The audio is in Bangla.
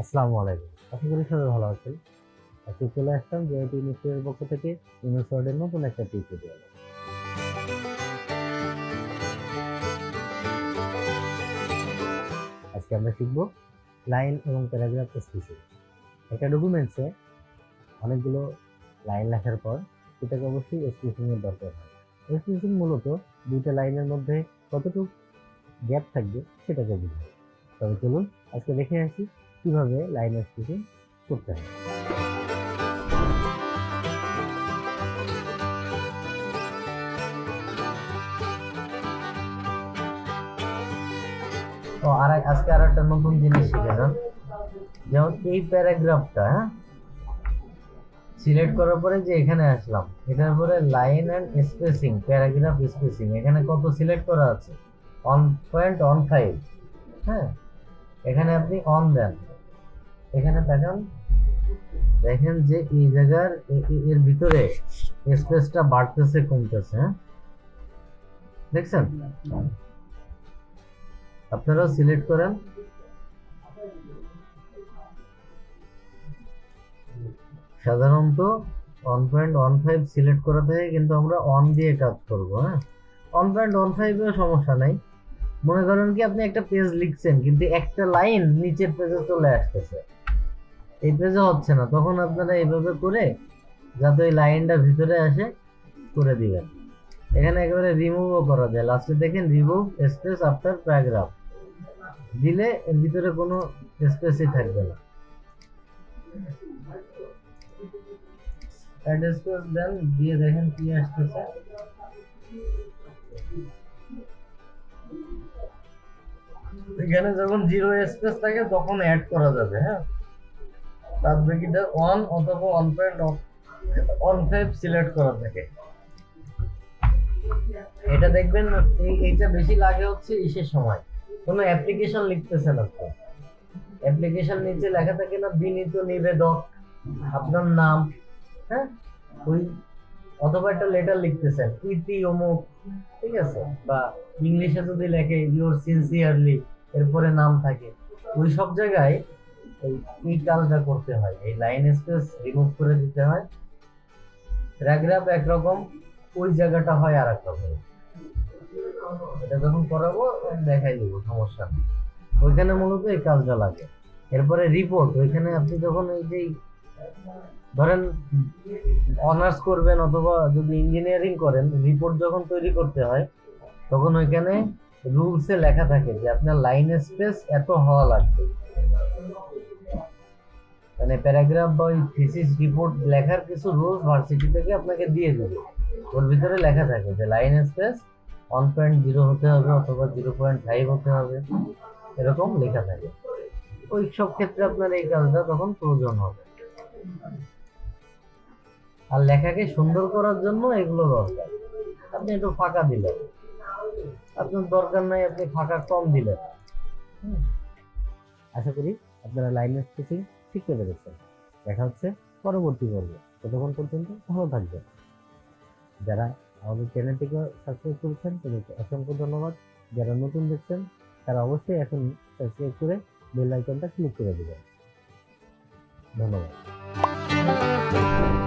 আসসালামু আলাইকুম আশা করি সবাই ভালো আছেন আজকে চলে আসলাম জয়টি ইনস্টিটিউটের পক্ষ থেকে ইনোসর্ডের নতুন একটা টিউটোরিয়াল আজকে আমরা শিখব লাইন এবং প্যারাগ্রাফ স্পেসিং একটা ডকুমেন্টসে অনেকগুলো লাইন লেখার পর সেটাকে অবশ্যই স্পেসিংয়ের দরকার হয় স্পেসিং মূলত দুইটা লাইনের মধ্যে কতটুকু গ্যাপ থাকবে সেটাকে বুঝবে তবে চলুন আজকে দেখে আসি কিভাবে লাইনার স্টিচিং করতে হয় তো আর আজকে আর একটা নতুন জিনিস শিখেলাম যেমন এই প্যারাগ্রাফটা হ্যাঁ সিলেক্ট করার পরে যে এখানে আসলাম এটার পরে line and spacing paragraph spacing এখানে কত সিলেক্ট করা আছে অন পয়েন্ট অন ফাইভ হ্যাঁ এখানে আপনি অন দেন এখানে দেখেন দেখেন যে এই জায়গার এর ভিতরে স্পেসটা বাড়তেছে কমতেছে হ্যাঁ? দেখছেন আপনারা সিলেক্ট করেন সাধারণত one point one five select করা থাকে কিন্তু আমরা অন দিয়ে কাজ করব হ্যাঁ ওয়ান পয়েন্ট ওয়ান ফাইভেও সমস্যা নাই মনে করেন কি আপনি একটা পেজ লিখছেন কিন্তু একটা লাইন নিচের পেজে চলে আসতেছে এই পেজে হচ্ছে না তখন আপনারা এইভাবে করে যাতে ওই লাইনটা ভিতরে আসে করে দিবেন এখানে একেবারে রিমুভও করা যায় লাস্টে দেখেন রিমুভ স্পেস আফটার প্যারাগ্রাফ দিলে এর ভিতরে কোনো স্পেসই থাকবে না অ্যাড দেন দিয়ে দেখেন কি আসতেছে এখানে যখন জিরো স্পেস থাকে তখন অ্যাড করা যাবে হ্যাঁ দাঁত ব্রেকিটার ওয়ান অথবা one point one five select করা থাকে এটা দেখবেন এইটা বেশি লাগে হচ্ছে ইসের সময় কোনো অ্যাপ্লিকেশন লিখতেছেন আপনি অ্যাপ্লিকেশন নিচে লেখা থাকে না বিনীত নিবেদক আপনার নাম হ্যাঁ ওই অথবা একটা লেটার লিখতেছেন ইতি অমুক ঠিক আছে বা ইংলিশে যদি লেখে ইউর সিনসিয়ারলি এরপরে নাম থাকে ওই সব জায়গায় এই ইট করতে হয় এই লাইন স্পেস রিমুভ করে দিতে হয় প্যারাগ্রাফ একরকম ওই জায়গাটা হয় আর একরকম এটা যখন করাবো দেখাই দেবো সমস্যা নেই ওইখানে মূলত এই কাজটা লাগে এরপরে রিপোর্ট ওইখানে আপনি যখন এই যে ধরেন অনার্স করবেন অথবা যদি ইঞ্জিনিয়ারিং করেন রিপোর্ট যখন তৈরি করতে হয় তখন ওইখানে রুলসে লেখা থাকে যে আপনার লাইন স্পেস এত হওয়া লাগবে মানে প্যারাগ্রাফ বা ওই থিসিস রিপোর্ট লেখার কিছু রুলস ভার্সিটি থেকে আপনাকে দিয়ে দেবে ওর ভিতরে লেখা থাকে যে line space one point zero হতে হবে অথবা জিরো পয়েন্ট ফাইভ হতে হবে এরকম লেখা থাকে ওই সব ক্ষেত্রে আপনার এই কাজটা তখন প্রয়োজন হবে আর লেখাকে সুন্দর করার জন্য এগুলো দরকার আপনি একটু ফাঁকা দিলেন আপনার দরকার নাই আপনি ফাঁকা কম দিলেন আশা করি আপনারা লাইন স্পেসিং শিখতে পেরেছেন দেখা হচ্ছে পরবর্তী পর্বে ততক্ষণ পর্যন্ত ভালো থাকবেন যারা আমাদের চ্যানেলটিকে সাবস্ক্রাইব করেছেন তাদেরকে অসংখ্য ধন্যবাদ যারা নতুন দেখছেন তারা অবশ্যই এখন সাবস্ক্রাইব করে বেল আইকনটা ক্লিক করে দেবেন ধন্যবাদ